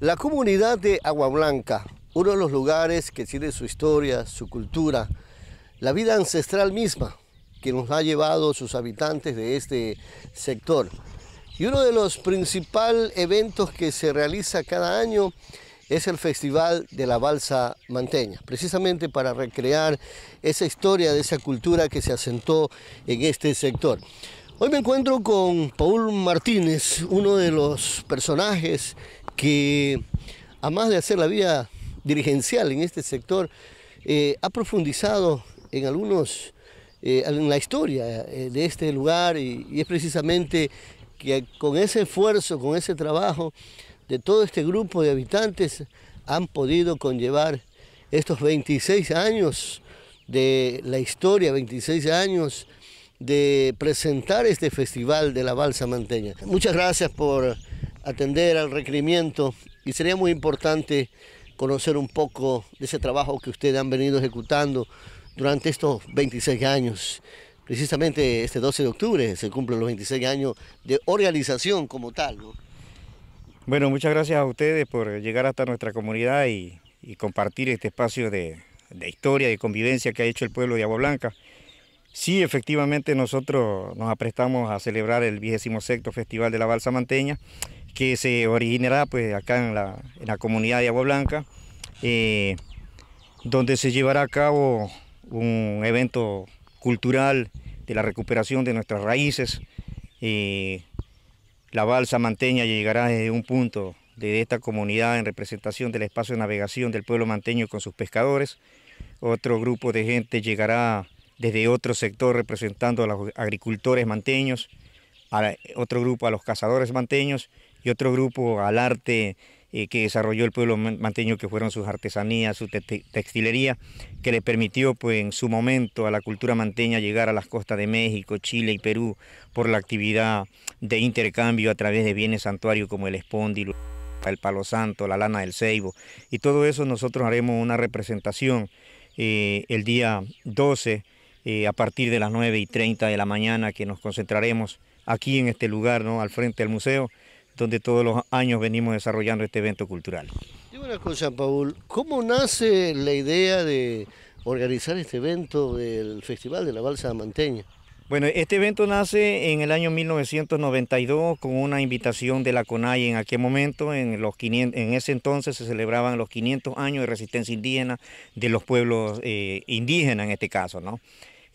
La comunidad de Agua Blanca, uno de los lugares que tiene su historia, su cultura, la vida ancestral misma que nos ha llevado sus habitantes de este sector. Y uno de los principales eventos que se realiza cada año es el Festival de la Balsa Manteña, precisamente para recrear esa historia de esa cultura que se asentó en este sector. Hoy me encuentro con Paul Martínez, uno de los personajes que, además de hacer la vida dirigencial en este sector, eh, ha profundizado en algunos, eh, en la historia eh, de este lugar y, y es precisamente que con ese esfuerzo, con ese trabajo de todo este grupo de habitantes han podido conllevar estos 26 años de la historia, 26 años de presentar este festival de la balsa manteña. Muchas gracias por atender al requerimiento y sería muy importante conocer un poco de ese trabajo que ustedes han venido ejecutando durante estos 26 años. Precisamente este 12 de octubre se cumplen los 26 años de organización como tal. Bueno, muchas gracias a ustedes por llegar hasta nuestra comunidad y, compartir este espacio de, historia y convivencia que ha hecho el pueblo de Agua Blanca. Sí, efectivamente nosotros nos aprestamos a celebrar el 26 Festival de la Balsa Manteña, que se originará pues, acá en la, comunidad de Agua Blanca, eh, donde se llevará a cabo un evento cultural de la recuperación de nuestras raíces. Eh, la balsa manteña llegará desde un punto de esta comunidad en representación del espacio de navegación del pueblo manteño con sus pescadores. Otro grupo de gente llegará desde otro sector representando a los agricultores manteños, a otro grupo a los cazadores manteños y otro grupo al arte eh, que desarrolló el pueblo manteño, que fueron sus artesanías, su textilería, que le permitió pues, en su momento a la cultura manteña llegar a las costas de México, Chile y Perú por la actividad de intercambio a través de bienes santuarios como el espóndilo el palo santo, la lana del ceibo, y todo eso nosotros haremos una representación eh, el día 12 eh, a partir de las 9 y 30 de la mañana que nos concentraremos aquí en este lugar, ¿no? al frente del museo, donde todos los años venimos desarrollando este evento cultural. Dime una cosa, Paul, ¿cómo nace la idea de organizar este evento del Festival de la Balsa Manteña? Bueno, este evento nace en el año 1992 con una invitación de la CONAI en aquel momento, en, los en ese entonces se celebraban los 500 años de resistencia indígena de los pueblos eh, indígenas en este caso, ¿no?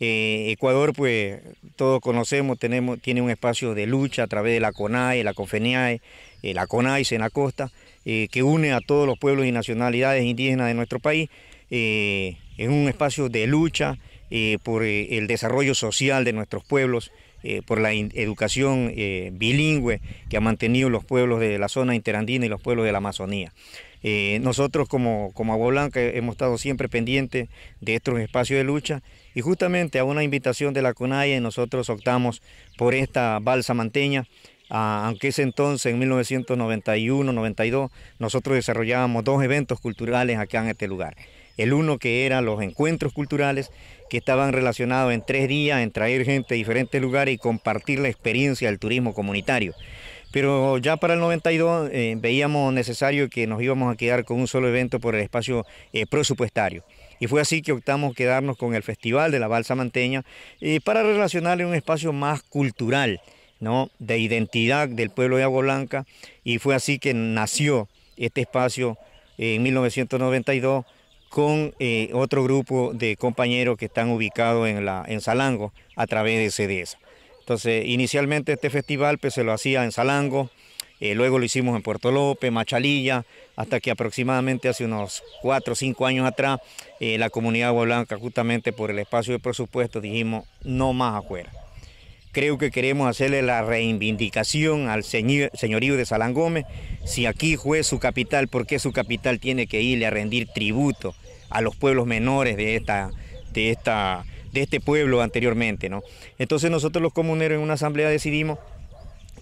Eh, Ecuador, pues todos conocemos, tenemos, tiene un espacio de lucha a través de la CONAE, la CONFENIAE, eh, la CONAE en la costa, eh, que une a todos los pueblos y nacionalidades indígenas de nuestro país. es un espacio de lucha por el desarrollo social de nuestros pueblos, por la educación bilingüe que han mantenido los pueblos de la zona interandina y los pueblos de la Amazonía. Eh, nosotros como, como Agua Blanca hemos estado siempre pendientes de estos espacios de lucha y justamente a una invitación de la CONAIE nosotros optamos por esta balsa manteña ah, aunque ese entonces, en 1991-92, nosotros desarrollábamos dos eventos culturales acá en este lugar. El uno que era los encuentros culturales, que estaban relacionados en tres días en traer gente de diferentes lugares y compartir la experiencia del turismo comunitario pero ya para el 92 eh, veíamos necesario que nos íbamos a quedar con un solo evento por el espacio eh, presupuestario. Y fue así que optamos quedarnos con el Festival de la Balsa Manteña eh, para relacionarle un espacio más cultural, ¿no? de identidad del pueblo de Agua Blanca. Y fue así que nació este espacio en 1992 con otro grupo de compañeros que están ubicados en, la, en Salango a través de CDS. Entonces, inicialmente este festival pues, se lo hacía en Salango, eh, luego lo hicimos en Puerto López, Machalilla, hasta que aproximadamente hace unos 4 o 5 años atrás, eh, la comunidad de justamente por el espacio de presupuesto, dijimos no más afuera. Creo que queremos hacerle la reivindicación al señorío de Salangómez, Si aquí fue su capital, ¿por qué su capital tiene que irle a rendir tributo a los pueblos menores de esta, de esta de este pueblo anteriormente. ¿no? Entonces nosotros los comuneros en una asamblea decidimos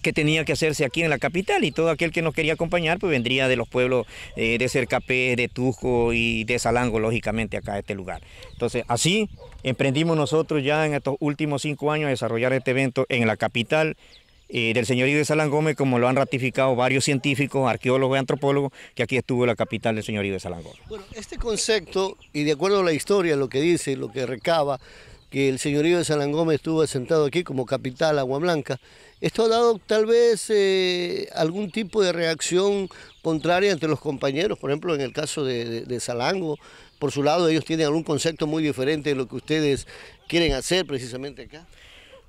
que tenía que hacerse aquí en la capital y todo aquel que nos quería acompañar pues vendría de los pueblos eh, de Cercapé, de Tusco y de Salango, lógicamente acá a este lugar. Entonces así emprendimos nosotros ya en estos últimos cinco años a desarrollar este evento en la capital del señorío de Salangómez como lo han ratificado varios científicos, arqueólogos y antropólogos, que aquí estuvo la capital del señorío de Salangómez. Bueno, este concepto, y de acuerdo a la historia, lo que dice, lo que recaba, que el señorío de Salangómez estuvo asentado aquí como capital Agua Blanca. Esto ha dado tal vez eh, algún tipo de reacción contraria entre los compañeros, por ejemplo en el caso de, de, Salango, por su lado ellos tienen algún concepto muy diferente de lo que ustedes quieren hacer precisamente acá.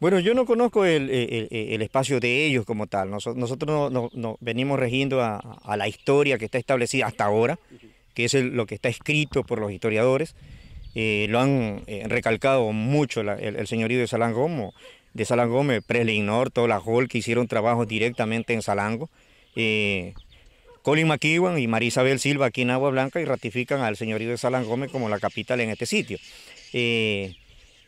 Bueno, yo no conozco el, espacio de ellos como tal. nosotros venimos regiendo a, la historia que está establecida hasta ahora, que es lo que está escrito por los historiadores. Eh, lo han eh, recalcado mucho el, señorío de Salango de Salango Presley toda la Hall, que hicieron trabajo directamente en Salango. Eh, Colin McEwan y María Isabel Silva aquí en Agua Blanca y ratifican al señorío de Salango como la capital en este sitio.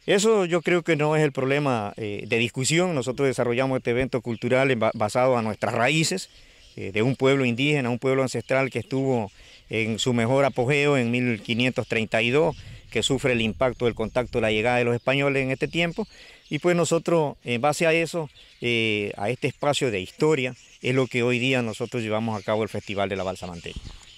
Eso yo creo que no es el problema eh, de discusión. Nosotros desarrollamos este evento cultural basado a nuestras raíces, eh, de un pueblo indígena, un pueblo ancestral que estuvo en su mejor apogeo en 1532, que sufre el impacto del contacto, la llegada de los españoles en este tiempo. Y pues nosotros, en base a eso, eh, a este espacio de historia, es lo que hoy día nosotros llevamos a cabo el Festival de la Balsa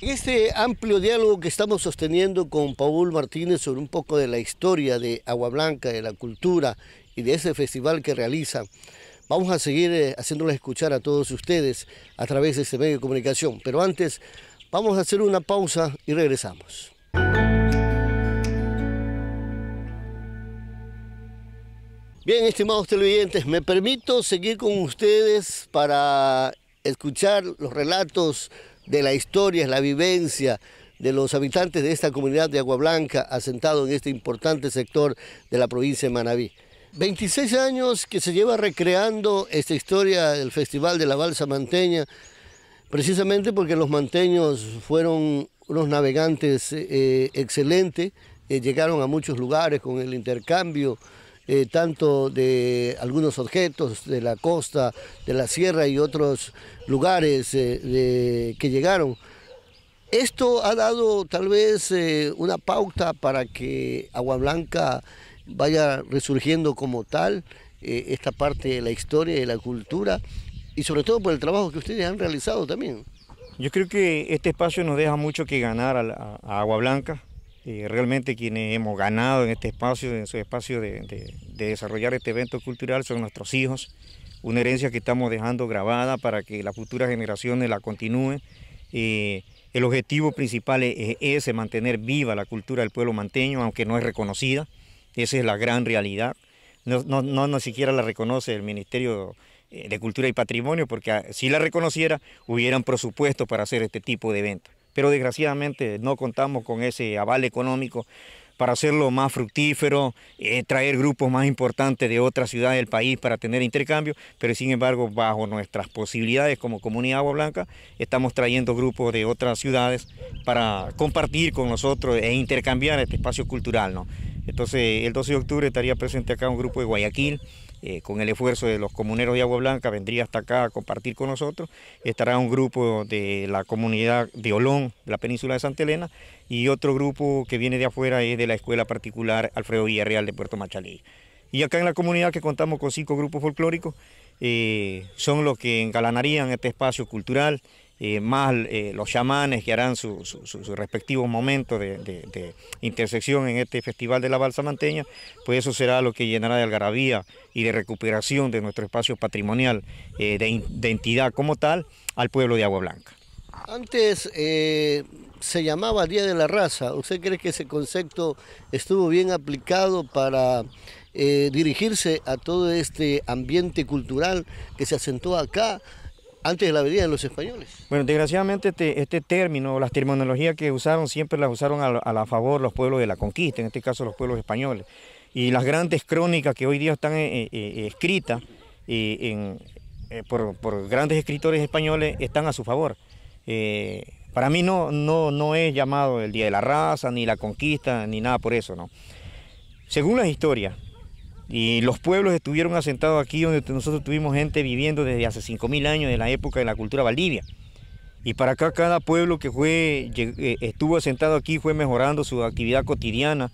este amplio diálogo que estamos sosteniendo con Paul Martínez sobre un poco de la historia de Agua Blanca, de la cultura y de ese festival que realiza, vamos a seguir eh, haciéndoles escuchar a todos ustedes a través de este medio de comunicación. Pero antes, vamos a hacer una pausa y regresamos. Bien, estimados televidentes, me permito seguir con ustedes para escuchar los relatos de la historia, es la vivencia de los habitantes de esta comunidad de Agua Blanca, asentado en este importante sector de la provincia de Manabí. 26 años que se lleva recreando esta historia del Festival de la Balsa Manteña, precisamente porque los manteños fueron unos navegantes eh, excelentes, eh, llegaron a muchos lugares con el intercambio eh, tanto de algunos objetos de la costa, de la sierra y otros lugares eh, que llegaron. Esto ha dado tal vez eh, una pauta para que Agua Blanca vaya resurgiendo como tal esta parte de la historia y de la cultura y sobre todo por el trabajo que ustedes han realizado también. Yo creo que este espacio nos deja mucho que ganar a Agua Blanca eh, realmente quienes hemos ganado en este espacio, en su espacio de, desarrollar este evento cultural son nuestros hijos, una herencia que estamos dejando grabada para que las futuras generaciones la continúen. Eh, el objetivo principal es ese, mantener viva la cultura del pueblo manteño, aunque no es reconocida, esa es la gran realidad. No, no, no, no siquiera la reconoce el Ministerio eh, de Cultura y Patrimonio, porque ah, si la reconociera hubieran presupuesto para hacer este tipo de eventos pero desgraciadamente no contamos con ese aval económico para hacerlo más fructífero, eh, traer grupos más importantes de otras ciudades del país para tener intercambio, pero sin embargo, bajo nuestras posibilidades como comunidad Agua Blanca, estamos trayendo grupos de otras ciudades para compartir con nosotros e intercambiar este espacio cultural. ¿no? Entonces, el 12 de octubre estaría presente acá un grupo de Guayaquil, eh, con el esfuerzo de los comuneros de Agua Blanca, vendría hasta acá a compartir con nosotros. Estará un grupo de la comunidad de Olón, de la península de Santa Elena, y otro grupo que viene de afuera es de la Escuela Particular Alfredo Villarreal de Puerto Machalí. Y acá en la comunidad que contamos con cinco grupos folclóricos, eh, son los que engalanarían este espacio cultural eh, más eh, los chamanes que harán sus su, respectivos momentos de, intersección en este Festival de la balsa manteña pues eso será lo que llenará de algarabía y de recuperación de nuestro espacio patrimonial eh, de identidad como tal al pueblo de Agua Blanca. Antes se llamaba Día de la Raza. ¿Usted cree que ese concepto estuvo bien aplicado para dirigirse a todo este ambiente cultural que se asentó acá? antes de la venida de los españoles. Bueno, desgraciadamente este, este término, las terminologías que usaron, siempre las usaron a, la favor los pueblos de la conquista, en este caso los pueblos españoles. Y las grandes crónicas que hoy día están eh, eh, eh, escritas por, grandes escritores españoles están a su favor. para mí no, no, no es llamado el Día de la Raza, ni la Conquista, ni nada por eso, ¿no? Según las historias, y los pueblos estuvieron asentados aquí donde nosotros tuvimos gente viviendo desde hace 5.000 años, ...de la época de la cultura Valdivia. Y para acá cada pueblo que fue, eh, estuvo asentado aquí fue mejorando su actividad cotidiana,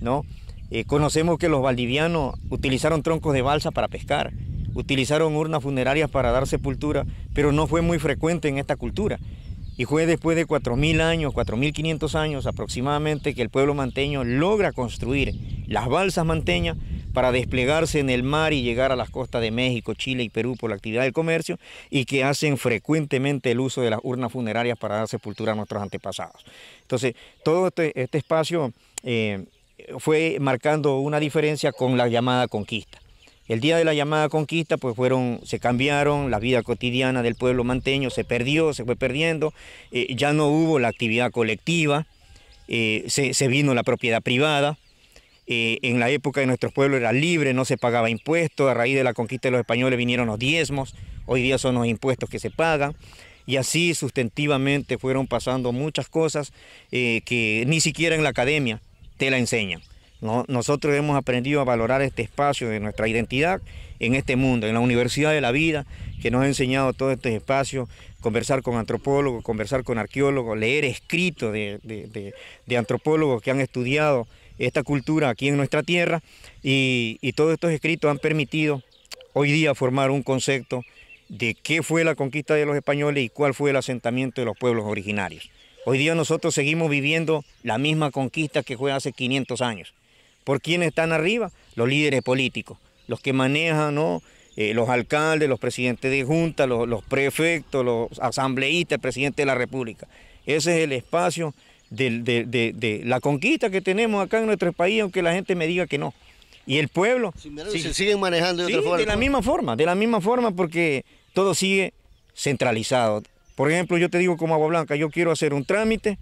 ¿no? Eh, conocemos que los valdivianos utilizaron troncos de balsa para pescar, utilizaron urnas funerarias para dar sepultura, pero no fue muy frecuente en esta cultura. Y fue después de 4.000 años, 4.500 años aproximadamente, que el pueblo manteño logra construir las balsas manteñas para desplegarse en el mar y llegar a las costas de México, Chile y Perú por la actividad del comercio y que hacen frecuentemente el uso de las urnas funerarias para dar sepultura a nuestros antepasados. Entonces, todo este, este espacio eh, fue marcando una diferencia con la llamada conquista. El día de la llamada conquista, pues fueron, se cambiaron, la vida cotidiana del pueblo manteño se perdió, se fue perdiendo, eh, ya no hubo la actividad colectiva, eh, se vino la propiedad privada, eh, en la época de nuestro pueblo era libre, no se pagaba impuestos, a raíz de la conquista de los españoles vinieron los diezmos, hoy día son los impuestos que se pagan. Y así sustentivamente fueron pasando muchas cosas eh, que ni siquiera en la academia te la enseñan. Nosotros hemos aprendido a valorar este espacio de nuestra identidad en este mundo, en la Universidad de la Vida, que nos ha enseñado todo este espacio, conversar con antropólogos, conversar con arqueólogos, leer escritos de antropólogos que han estudiado esta cultura aquí en nuestra tierra y, todos estos escritos han permitido hoy día formar un concepto de qué fue la conquista de los españoles y cuál fue el asentamiento de los pueblos originarios. Hoy día nosotros seguimos viviendo la misma conquista que fue hace 500 años. ¿Por quiénes están arriba? Los líderes políticos, los que manejan eh, los alcaldes, los presidentes de junta, los, los prefectos, los asambleístas, el presidente de la República. Ese es el espacio de, la conquista que tenemos acá en nuestro país, aunque la gente me diga que no. Y el pueblo... se siguen manejando de otra forma. De la pues. misma forma, de la misma forma, porque todo sigue centralizado. Por ejemplo, yo te digo como Agua Blanca, yo quiero hacer un trámite,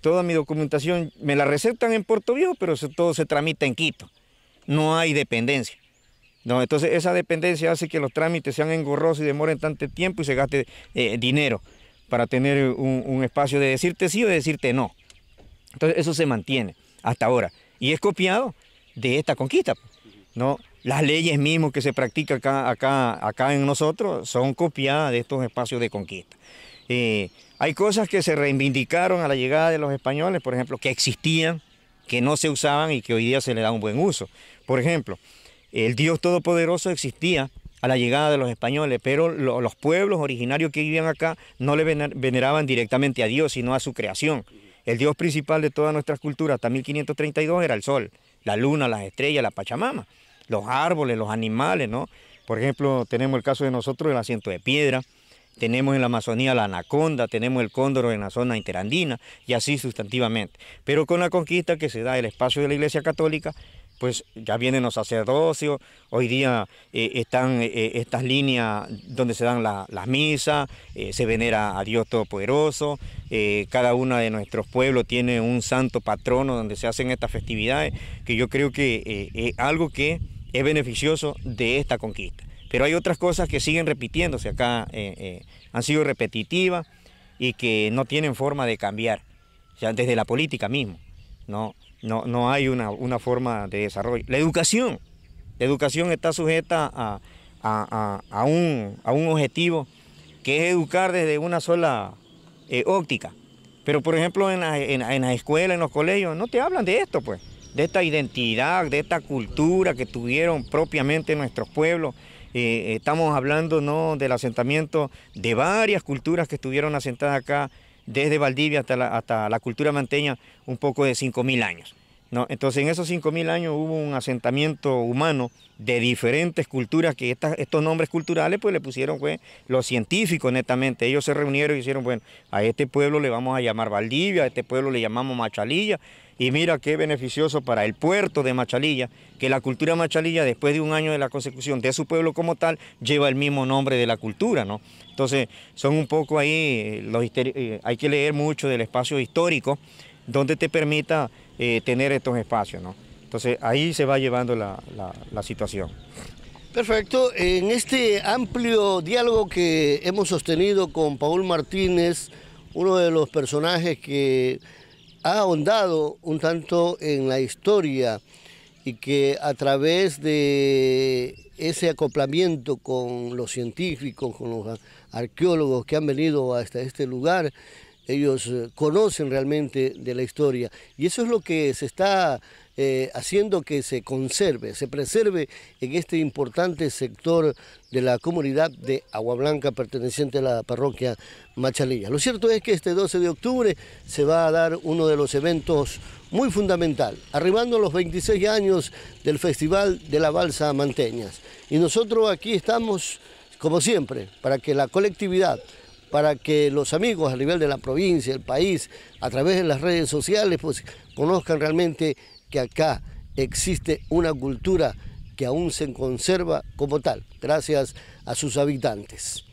toda mi documentación me la recetan en Puerto Viejo, pero todo se tramita en Quito. No hay dependencia. No, entonces esa dependencia hace que los trámites sean engorrosos y demoren tanto tiempo y se gaste eh, dinero para tener un, espacio de decirte sí o de decirte no. Entonces eso se mantiene hasta ahora. Y es copiado de esta conquista. Pues, ¿no? Las leyes mismas que se practican acá, acá, en nosotros son copiadas de estos espacios de conquista. Eh, hay cosas que se reivindicaron a la llegada de los españoles, por ejemplo, que existían, que no se usaban y que hoy día se le da un buen uso. Por ejemplo, el Dios Todopoderoso existía a la llegada de los españoles, pero los pueblos originarios que vivían acá no le veneraban directamente a Dios, sino a su creación. El Dios principal de todas nuestras culturas hasta 1532 era el sol, la luna, las estrellas, la Pachamama, los árboles, los animales, ¿no? Por ejemplo, tenemos el caso de nosotros, el asiento de piedra, tenemos en la Amazonía la anaconda, tenemos el cóndor en la zona interandina y así sustantivamente. Pero con la conquista que se da el espacio de la Iglesia Católica, pues ya vienen los sacerdocios, hoy día eh, están eh, eh, estas líneas donde se dan las misas, se venera a Dios Todopoderoso, cada uno de nuestros pueblos tiene un santo patrono donde se hacen estas festividades, que yo creo que es algo que es beneficioso de esta conquista. Pero hay otras cosas que siguen repitiéndose acá, han sido repetitivas y que no tienen forma de cambiar, ya desde la política mismo, ¿no? No, hay una, una forma de desarrollo. La educación. La educación está sujeta a, a, un, objetivo que es educar desde una sola eh, óptica. Pero por ejemplo en las escuelas, en los colegios, no te hablan de esto, pues, de esta identidad, de esta cultura que tuvieron propiamente nuestros pueblos. Eh, estamos hablando ¿no? del asentamiento de varias culturas que estuvieron asentadas acá desde Valdivia hasta la, hasta la cultura manteña un poco de 5.000 años. ¿no? Entonces en esos 5.000 años hubo un asentamiento humano de diferentes culturas que estos nombres culturales pues le pusieron pues, los científicos netamente. Ellos se reunieron y hicieron, bueno, a este pueblo le vamos a llamar Valdivia, a este pueblo le llamamos Machalilla, y mira qué beneficioso para el puerto de Machalilla, que la cultura machalilla, después de un año de la consecución de su pueblo como tal, lleva el mismo nombre de la cultura, ¿no? Entonces, son un poco ahí, eh, los, eh, hay que leer mucho del espacio histórico, donde te permita eh, tener estos espacios, ¿no? Entonces, ahí se va llevando la situación. Perfecto, en este amplio diálogo que hemos sostenido con Paul Martínez, uno de los personajes que ha ahondado un tanto en la historia y que a través de ese acoplamiento con los científicos, con los arqueólogos que han venido hasta este lugar, ellos eh, conocen realmente de la historia. Y eso es lo que se está eh, haciendo que se conserve, se preserve en este importante sector de la comunidad de Agua Blanca perteneciente a la parroquia Machalilla. Lo cierto es que este 12 de octubre se va a dar uno de los eventos muy fundamental, arribando a los 26 años del Festival de la Balsa Manteñas. Y nosotros aquí estamos, como siempre, para que la colectividad para que los amigos a nivel de la provincia, el país, a través de las redes sociales, pues conozcan realmente que acá existe una cultura que aún se conserva como tal, gracias a sus habitantes.